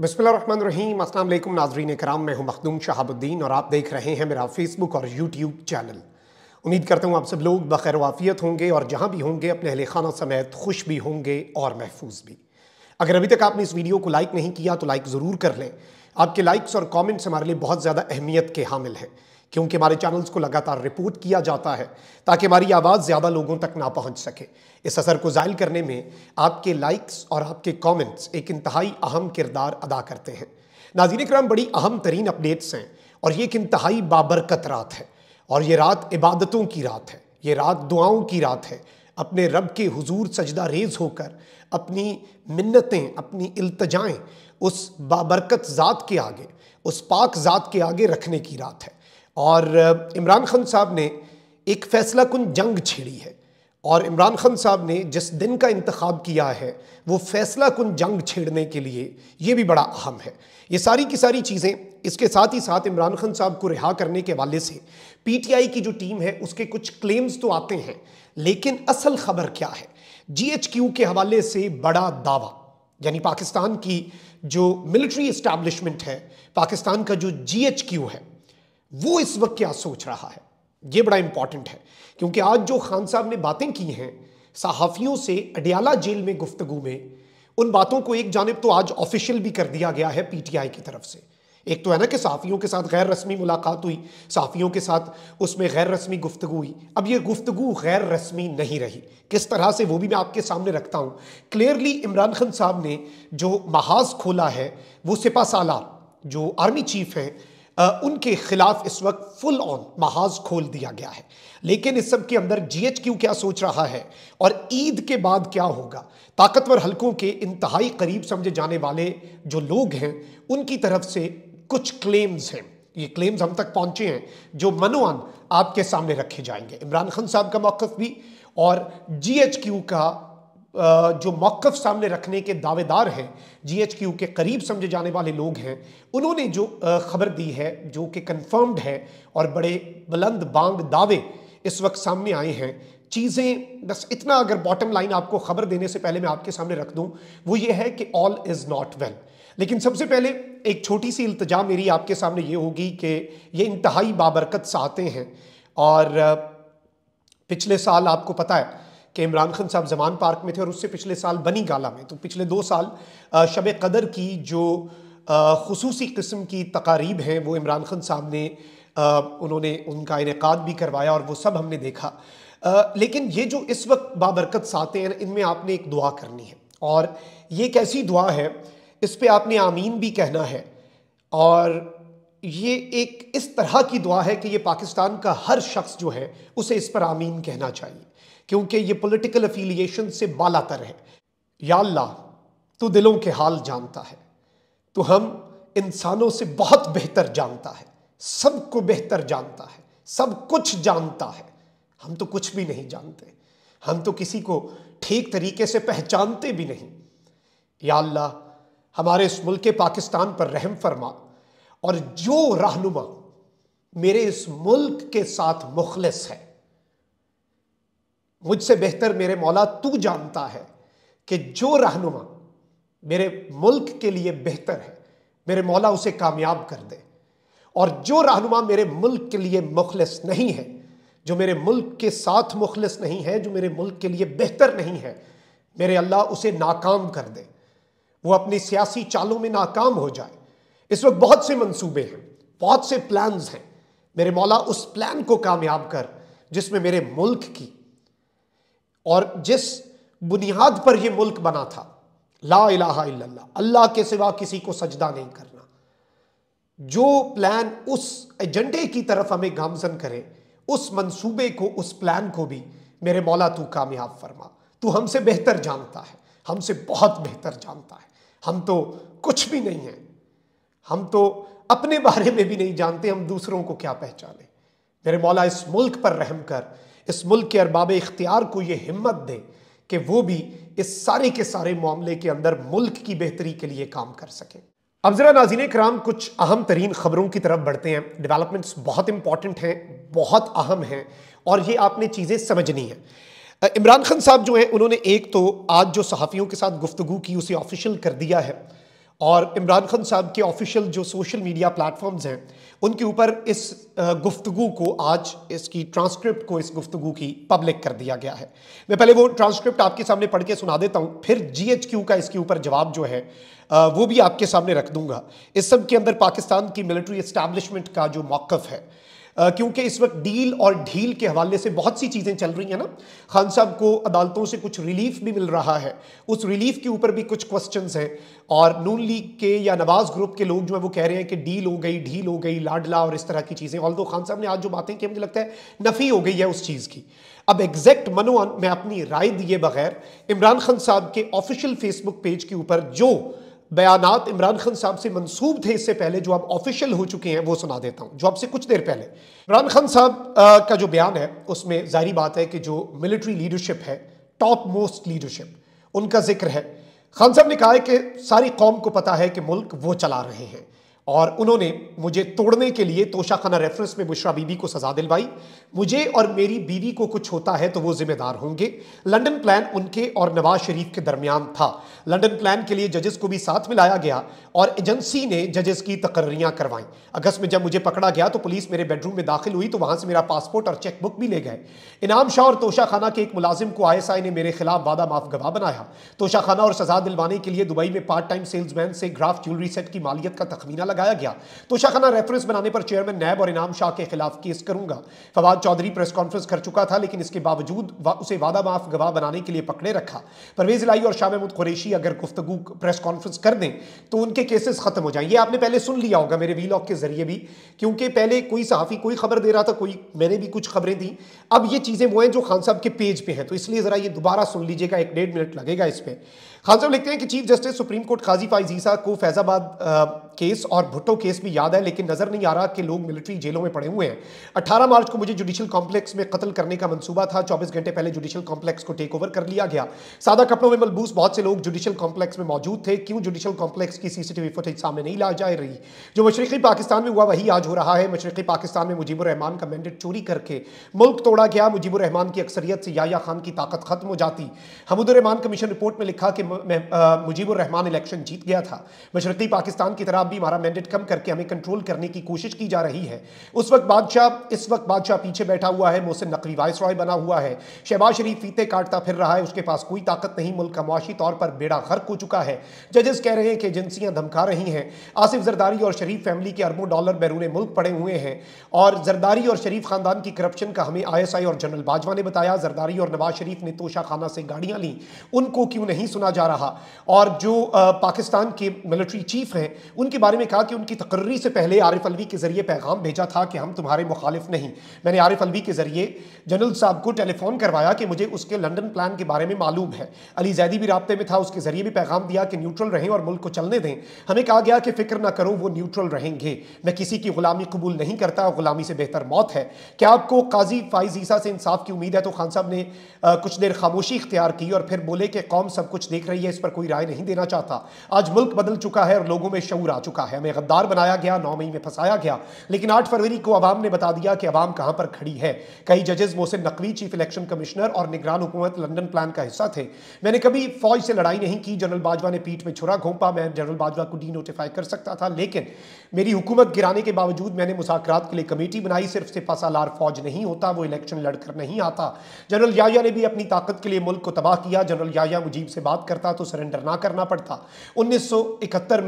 बसमीम असल नाजरीन कराम मैं हूं मखदूम शहाबुद्दीन और आप देख रहे हैं मेरा फेसबुक और यूट्यूब चैनल उम्मीद करता हूँ आप सब लोग बखैर वाफियत होंगे और जहाँ भी होंगे अपने अहले खाना समेत खुश भी होंगे और महफूज भी अगर अभी तक आपने इस वीडियो को लाइक नहीं किया तो लाइक ज़रूर कर लें आपके लाइक्स और कॉमेंट्स हमारे लिए बहुत ज़्यादा अहमियत के हामिल हैं क्योंकि हमारे चैनल्स को लगातार रिपोर्ट किया जाता है ताकि हमारी आवाज़ ज़्यादा लोगों तक ना पहुंच सके इस असर को ज़ायल करने में आपके लाइक्स और आपके कमेंट्स एक इंतहाई अहम किरदार अदा करते हैं नाजीन कराम बड़ी अहम तरीन अपडेट्स हैं और ये एक इंतहाई बाबरकत रात है और ये रात इबादतों की रात है ये रात दुआओं की रात है अपने रब के हुजूर सजदा रेज होकर अपनी मन्नतें अपनी अल्तजाएँ उस बाबरकत ज़ात के आगे उस पाक ज़ात के आगे रखने की रात है और इमरान खान साहब ने एक फैसला कुन जंग छेड़ी है और इमरान खान साहब ने जिस दिन का इंतखब किया है वो फैसला कुन जंग छेड़ने के लिए ये भी बड़ा अहम है ये सारी की सारी चीज़ें इसके साथ ही साथ इमरान खान साहब को रिहा करने के हवाले से पीटीआई की जो टीम है उसके कुछ क्लेम्स तो आते हैं लेकिन असल खबर क्या है जी के हवाले से बड़ा दावा यानी पाकिस्तान की जो मिलिट्री इस्टेब्लिशमेंट है पाकिस्तान का जो जी है वो इस वक्त क्या सोच रहा है ये बड़ा इंपॉर्टेंट है क्योंकि आज जो खान साहब ने बातें की हैं सहाफ़ियों से अडियाला जेल में गुफ्तगु में उन बातों को एक जानब तो आज ऑफिशियल भी कर दिया गया है पीटीआई की तरफ से एक तो है ना कि साफियों के साथ गैर रस्मी मुलाकात हुई सहाफ़ियों के साथ उसमें गैर रस्मी गुफ्तगु हुई अब ये गुफ्तगु गैर रस्मी नहीं रही किस तरह से वो भी मैं आपके सामने रखता हूँ क्लियरली इमरान खान साहब ने जो महाज खोला है वो सिपा सालार जो आर्मी चीफ हैं उनके खिलाफ इस वक्त फुल ऑन महाज खोल दिया गया है लेकिन इस सब के अंदर जीएचक्यू क्या सोच रहा है और ईद के बाद क्या होगा ताकतवर हलकों के इंतहाई करीब समझे जाने वाले जो लोग हैं उनकी तरफ से कुछ क्लेम्स हैं ये क्लेम्स हम तक पहुंचे हैं जो मनोअन आपके सामने रखे जाएंगे इमरान खान साहब का मौकफ भी और जी एच क्यू का जो मौक़ सामने रखने के दावेदार हैं जीएचक्यू के करीब समझे जाने वाले लोग हैं उन्होंने जो खबर दी है जो कि कन्फर्म्ड है और बड़े बुलंद बांग दावे इस वक्त सामने आए हैं चीज़ें बस इतना अगर बॉटम लाइन आपको खबर देने से पहले मैं आपके सामने रख दूं वो ये है कि ऑल इज़ नॉट वेल लेकिन सबसे पहले एक छोटी सी इल्तजा मेरी आपके सामने ये होगी कि ये इंतहाई बाबरकत साहतें हैं और पिछले साल आपको पता है कि इमरान खान साहब जमान पार्क में थे और उससे पिछले साल बनी गाला में तो पिछले दो साल शब कदर की जो खसूस किस्म की तकारीब हैं वो इमरान खान साहब ने उन्होंने उनका इनका भी करवाया और वो सब हमने देखा आ, लेकिन ये जो इस वक्त बाबरकत सातें हैं इनमें आपने एक दुआ करनी है और ये कैसी दुआ है इस पर आपने आमीन भी कहना है और ये एक इस तरह की दुआ है कि ये पाकिस्तान का हर शख्स जो है उसे इस पर आमीन कहना चाहिए क्योंकि ये पॉलिटिकल अफिलिएशन से बालातर है या अल्लाह तू दिलों के हाल जानता है तो हम इंसानों से बहुत बेहतर जानता है सबको बेहतर जानता है सब कुछ जानता है हम तो कुछ भी नहीं जानते हम तो किसी को ठीक तरीके से पहचानते भी नहीं या अल्लाह हमारे इस मुल्क पाकिस्तान पर रहम फरमा और जो रहनुमा मेरे इस मुल्क के साथ मुखलिस है मुझसे बेहतर मेरे मौला तू जानता है कि जो रहनुमा मेरे मुल्क के लिए बेहतर है मेरे मौला उसे कामयाब कर दे और जो रहनुमा मेरे मुल्क के लिए मुखलिस नहीं है जो मेरे मुल्क के साथ मुखलिस नहीं है जो मेरे मुल्क के लिए बेहतर नहीं है मेरे अल्लाह उसे नाकाम कर दे वो अपनी सियासी चालों में नाकाम हो जाए इस वक्त बहुत से मंसूबे हैं बहुत से प्लान्स हैं मेरे मौला उस प्लान को कामयाब कर जिसमें मेरे मुल्क की और जिस बुनियाद पर यह मुल्क बना था ला इलाहा इल्लल्लाह अल्लाह के सिवा किसी को सजदा नहीं करना जो प्लान उस एजेंडे की तरफ हमें गामजन करे उस मंसूबे को उस प्लान को भी मेरे मौला तू कामयाब फरमा तू हमसे बेहतर जानता है हमसे बहुत बेहतर जानता है हम तो कुछ भी नहीं हैं हम तो अपने बारे में भी नहीं जानते हम दूसरों को क्या पहचाने मेरे मौला इस मुल्क पर रहम कर इस मुल्क के अरबाब इख्तियार को ये हिम्मत दे कि वो भी इस सारे के सारे मामले के अंदर मुल्क की बेहतरी के लिए काम कर सकें अब ज़रा नाजीन कराम कुछ अहम तरीन ख़बरों की तरफ बढ़ते हैं डेवलपमेंट्स बहुत इंपॉर्टेंट हैं बहुत अहम हैं और ये आपने चीज़ें समझनी है इमरान खान साहब जो हैं उन्होंने एक तो आज जो सहाफ़ियों के साथ गुफ्तु की उसे ऑफिशियल कर दिया है और इमरान खान साहब के ऑफिशियल जो सोशल मीडिया प्लेटफॉर्म्स हैं उनके ऊपर इस गुफ्तगु को आज इसकी ट्रांसक्रिप्ट को इस गुफ्तगु की पब्लिक कर दिया गया है मैं पहले वो ट्रांसक्रिप्ट आपके सामने पढ़ के सुना देता हूँ फिर जीएचक्यू का इसके ऊपर जवाब जो है वो भी आपके सामने रख दूंगा इस सब के अंदर पाकिस्तान की मिलिट्री इस्टेब्लिशमेंट का जो मौक़ है क्योंकि इस वक्त डील और ढील के हवाले से बहुत सी चीज़ें चल रही हैं ना खान साहब को अदालतों से कुछ रिलीफ भी मिल रहा है उस रिलीफ के ऊपर भी कुछ क्वेश्चन हैं और नून लीग के या नवाज ग्रुप के लोग जो है वो कह रहे हैं कि डील हो गई ढील हो गई लाडला और इस तरह की चीज़ें ऑल खान साहब ने आज जो बातें की मुझे लगता है नफ़ी हो गई है उस चीज़ की अब एग्जैक्ट मनो मैं अपनी राय दिए बगैर इमरान खान साहब के ऑफिशियल फेसबुक पेज के ऊपर जो बयानात इमरान खान साहब से मंसूब थे इससे पहले जो अब ऑफिशियल हो चुके हैं वो सुना देता हूँ जो अब से कुछ देर पहले इमरान खान साहब का जो बयान है उसमें जाहिर बात है कि जो मिलिट्री लीडरशिप है टॉप मोस्ट लीडरशिप उनका जिक्र है खान साहब ने कहा है कि सारी कौम को पता है कि मुल्क वो चला रहे हैं और उन्होंने मुझे तोड़ने के लिए तोशाखाना रेफरेंस में बुशरा बीबी को सजा दिलवाई मुझे और मेरी बीबी को कुछ होता है तो वो जिम्मेदार होंगे लंदन प्लान उनके और नवाज शरीफ के दरमियान था लंदन प्लान के लिए जजेस को भी साथ में लाया गया और एजेंसी ने जजेस की तकर्रियाँ करवाई अगस्त में जब मुझे पकड़ा गया तो पुलिस मेरे बेडरूम में दाखिल हुई तो वहाँ से मेरा पासपोर्ट और चेकबुक भी ले गए इनाम शाह और तोशाखाना के एक मुलाजिम को आई ने मेरे खिलाफ वादा माफ गवाह बनाया तोशाखाना और सजा दिलवाने के लिए दुबई में पार्ट टाइम सेल्समैन से ग्राफ ज्वेलरी सेट की मालियत का तखमीना लगा लगाया गया तो शाखाना रेफरेंस बनाने पर चेयरमैन नैब और इनाम शाह के खिलाफ केस करूंगा फवाद चौधरी प्रेस कॉन्फ्रेंस कर चुका था लेकिन इसके बावजूद वा, उसे वादा माफ गवाह बनाने के लिए पकड़े रखा परवेज लाई और शाह महमूद कुरेशी अगर गुफ्तु प्रेस कॉन्फ्रेंस कर दें तो उनके केसेस खत्म हो जाएंगे आपने पहले सुन लिया होगा मेरे वीलॉग के जरिए भी क्योंकि पहले कोई सहाफ़ी कोई खबर दे रहा था कोई मैंने भी कुछ खबरें दी अब ये चीज़ें वो हैं जो खान साहब के पेज पर हैं तो इसलिए ज़रा ये दोबारा सुन लीजिएगा एक डेढ़ मिनट लगेगा इस पर खान साहब लिखते हैं कि चीफ जस्टिस सुप्रीम कोर्ट खाजी फाइजीसा को फैज़ाबाद केस और भुट्टो केस भी याद है लेकिन नजर नहीं आ रहा कि लोग मिलिट्री जेलों में पड़े हुए हैं 18 मार्च को मुझे जुडिशियल कॉम्प्लेक्स में कत्ल करने का मंसूबा था 24 घंटे पहले जुडिशियल कॉम्प्लेक्स को टेक ओवर कर लिया गया सादा कपड़ों में मलबूस बहुत से लोग जुडिशियल कॉम्प्लेक्स में मौजूद थे क्यों जुडिशियल कॉम्प्लेक्स की सीसीटीवी फुटेज सामने नहीं ला जा रही जो मशरकी पाकिस्तान में हुआ वही आज हो रहा है मशरकी पाकिस्तान में रहमान का मैंडेट चोरी करके मुल्क तोड़ा गया रहमान की अक्सरियत से याया खान की ताकत खत्म हो जाती हमदुररहमान कमीशन रिपोर्ट में लिखा कि रहमान इलेक्शन जीत गया था मशरकी पाकिस्तान की तरह भी हमारा मैंडेट कम करके हमें कंट्रोल करने की कोशिश की जा रही है उस वक्त बादशाह इस वक्त बादशाह पीछे बैठा हुआ है मोहसिन नकवी वायस रॉय बना हुआ है शहबाज शरीफ फीते काटता फिर रहा है उसके पास कोई ताकत नहीं मुल्क का मुआशी तौर पर बेड़ा गर्क हो चुका है जजेस कह रहे हैं कि एजेंसियां धमका रही हैं आसिफ जरदारी और शरीफ फैमिली के अरबों डॉलर बैरून मुल्क पड़े हुए हैं और जरदारी और शरीफ खानदान की करप्शन का हमें आईएसआई और जनरल बाजवा ने बताया जरदारी और नवाज शरीफ ने तोशा खाना से गाड़ियां ली उनको क्यों नहीं सुना जा रहा और जो पाकिस्तान के मिलिट्री चीफ हैं उनके के बारे में कहा कि उनकी तकर्री से पहले आरिफ अलवी के ज़रिए पैगाम भेजा था कि हम तुम्हारे मुखालिफ नहीं मैंने आरिफ अलवी के ज़रिए जनरल साहब को टेलीफोन करवाया कि मुझे उसके लंदन प्लान के बारे में मालूम है अली जैदी भी रबते में था उसके ज़रिए भी पैगाम दिया कि न्यूट्रल रहें और मुल्क को चलने दें हमें कहा गया कि फ़िक्र ना करो वो न्यूट्रल रहेंगे मैं किसी की गुलामी कबूल नहीं करता गुलामी से बेहतर मौत है क्या आपको काजी फाइज ईसा से इंसाफ की उम्मीद है तो खान साहब ने कुछ देर खामोशी इख्तियार की और फिर बोले कि कौम सब कुछ देख रही है इस पर कोई राय नहीं देना चाहता आज मुल्क बदल चुका है और लोगों में शूर आ चुका है हमें गद्दार बनाया गया नौ मई में फंसाया गया लेकिन आठ फरवरी को आवाम ने बता दिया कि आवाम कहां पर खड़ी है कई जजेस Mohsin Naqvi chief election commissioner और निगरान हुकूमत लंदन प्लान का हिस्सा थे मैंने कभी फौज से लड़ाई नहीं की जनरल बाजवा ने पीठ में छुरा घोंपा मैं जनरल बाजवा को डी नोटिफाई कर सकता था लेकिन मेरी हुकूमत गिराने के बावजूद मैंने मुसाकरात के लिए कमेटी बनाई सिर्फ सिपासालार फौज नहीं होता वो इलेक्शन लड़कर नहीं आता जनरल याया ने भी अपनी ताकत के लिए मुल्क को तबाह किया जनरल याया मुजीब से बात करता तो सरेंडर ना करना पड़ता उन्नीस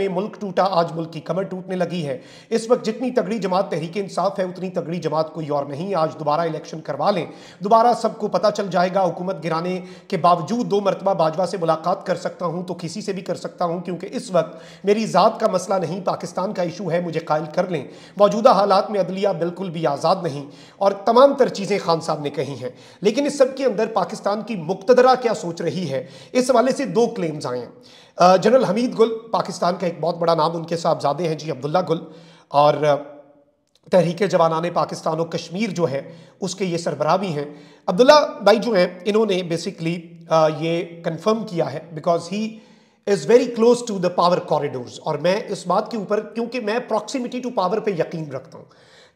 में मुल्क टूटा आज मुल्क की कमर टूटने लगी है इस वक्त जितनी तगड़ी जमात तहरीक इंसाफ है उतनी तगड़ी जमात कोई और नहीं आज दोबारा इलेक्शन करवा लें दोबारा सबको पता चल जाएगा हुकूमत गिराने के बावजूद दो मरतबा बाजवा से मुलाकात कर सकता हूँ तो किसी से भी कर सकता हूँ क्योंकि इस वक्त मेरी ज़ात का मसला नहीं पाकिस्तान का इशू है मुझे कायल कर लें मौजूदा हालात में अदलिया बिल्कुल भी आज़ाद नहीं और तमाम तर चीज़ें खान साहब ने कही हैं लेकिन इस सब के अंदर पाकिस्तान की मुक्तदरा क्या सोच रही है इस हवाले से दो क्लेम्स आए हैं जनरल हमीद गुल पाकिस्तान का एक बहुत बड़ा नाम उनके साहबजादे हैं जी अब्दुल्ला गुल और तहरीक जवानान पाकिस्तान और कश्मीर जो है उसके ये सरबराह भी हैं अब्दुल्ला भाई जो हैं इन्होंने बेसिकली ये कन्फर्म किया है because he is very close to the power corridors और मैं इस बात के ऊपर क्योंकि मैं अप्रॉक्सीमिटी टू पावर पर यकीन रखता हूँ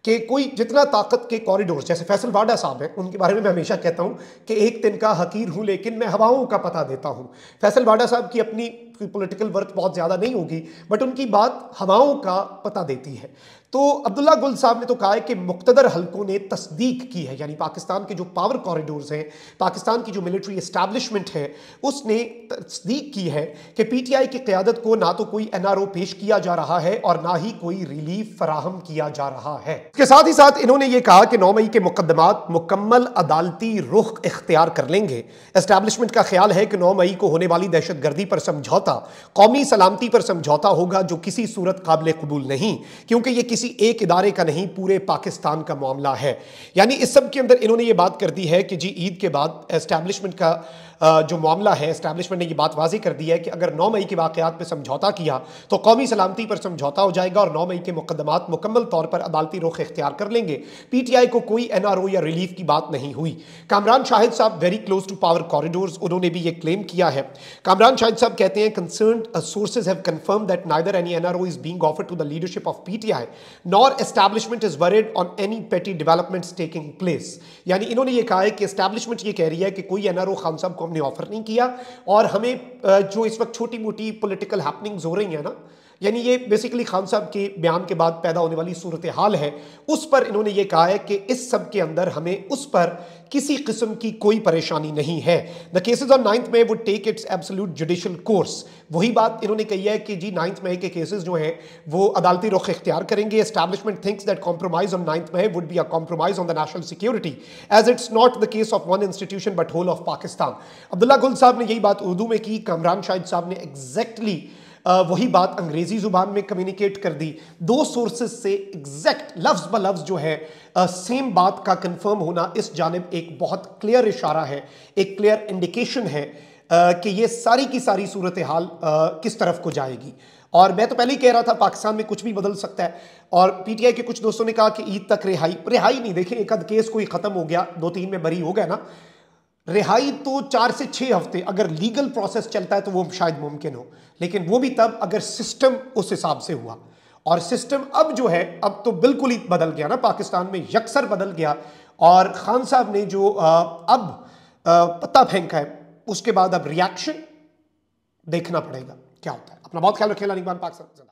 कि कोई जितना ताकत के कॉरिडोर जैसे फैसल वाडा साहब हैं उनके बारे में मैं हमेशा कहता हूँ कि एक दिन का हकीर हूँ लेकिन मैं हवाओं का पता देता हूँ फैसल वाडा साहब की अपनी की पॉलिटिकल वर्थ बहुत ज़्यादा नहीं होगी बट उनकी बात हवाओं का पता देती है तो अब्दुल्ला गुल साहब ने तो कहा है कि मुख्तदर हलकों ने तस्दीक की है यानी पाकिस्तान के जो पावर कॉरिडोर्स हैं पाकिस्तान की जो मिलिट्री इस्टेबलिशमेंट है उसने तस्दीक की है कि पीटीआई की क्यादत को ना तो कोई एनआरओ पेश किया जा रहा है और ना ही कोई रिलीफ फराहम किया जा रहा है इसके साथ ही साथ इन्होंने ये कहा कि नौ मई के मुकदमा मुकम्मल अदालती रुख इख्तियार कर लेंगे इस्टेबलिशमेंट का ख्याल है कि नौ मई को होने वाली दहशत गर्दी पर समझौता समझौता कौमी सलामती पर समझौता होगा जो किसी सूरत काबिल कबूल नहीं क्योंकि यह किसी एक इदारे का नहीं पूरे पाकिस्तान का मामला है यानी इस सब के अंदर इन्होंने ये बात कर दी है कि जी ईद के बाद एस्टैब्लिशमेंट का जो मामला है इस्टेब्लिशमेंट ने यह बात वाजी कर दी है कि अगर नौ मई के वाकत पर समझौता किया तो कौमी सलामती पर समझौता हो जाएगा और नौ मई के मुकदमात मुकम्मल तौर पर अदालती रुख इख्तियार कर लेंगे पी टी आई को कोई एन आर ओ या रिलीफ की बात नहीं हुई कामरान शाहिद साहब very close to power corridor उन्होंने भी ये क्लेम किया है कामरान शाहिद साहब कहते हैं concerned, uh, sources have confirmed that neither any NRO is being offered to the leadership of PTI, nor establishment is worried on any petty developments taking place. यानी इन्होंने ये कहा है कि establishment ये कह रही है कि कोई NRO खान साहब को हमने offer नहीं किया और हमें जो इस वक्त छोटी मोटी political happenings हो रही हैं ना यानी ये बेसिकली खान साहब के बयान के बाद पैदा होने वाली सूरत हाल है उस पर इन्होंने ये कहा है कि इस सब के अंदर हमें उस पर किसी किस्म की कोई परेशानी नहीं है the cases on ninth May would take its absolute judicial course वही बात इन्होंने कही है कि जी नाइन्थ मई के केसेस जो हैं वो अदालती रुख इख्तियार करेंगे establishment thinks that compromise on ninth May would be a compromise on the national security as it's not the case of one institution but whole of Pakistan Abdullah Gul साहब ने यही बात उर्दू में की कमरान शाहिद साहब ने एग्जैक्टली exactly वही बात अंग्रेजी जुबान में कम्युनिकेट कर दी दो सोर्सेज से एग्जैक्ट लफ्ज़ ब लफ्ज़ जो है सेम बात का कंफर्म होना इस जानब एक बहुत क्लियर इशारा है एक क्लियर इंडिकेशन है कि ये सारी की सारी सूरत हाल किस तरफ को जाएगी और मैं तो पहले ही कह रहा था पाकिस्तान में कुछ भी बदल सकता है और पीटीआई के कुछ दोस्तों ने कहा कि ईद तक रिहाई रिहाई नहीं देखें एक आध केस कोई ख़त्म हो गया दो तीन में बरी हो गया ना रिहाई तो चार से छः हफ्ते अगर लीगल प्रोसेस चलता है तो वो शायद मुमकिन हो लेकिन वो भी तब अगर सिस्टम उस हिसाब से हुआ और सिस्टम अब जो है अब तो बिल्कुल ही बदल गया ना पाकिस्तान में यकसर बदल गया और खान साहब ने जो अब पत्ता फेंका है उसके बाद अब रिएक्शन देखना पड़ेगा क्या होता है अपना बहुत ख्याल रखेला पाकिस्तान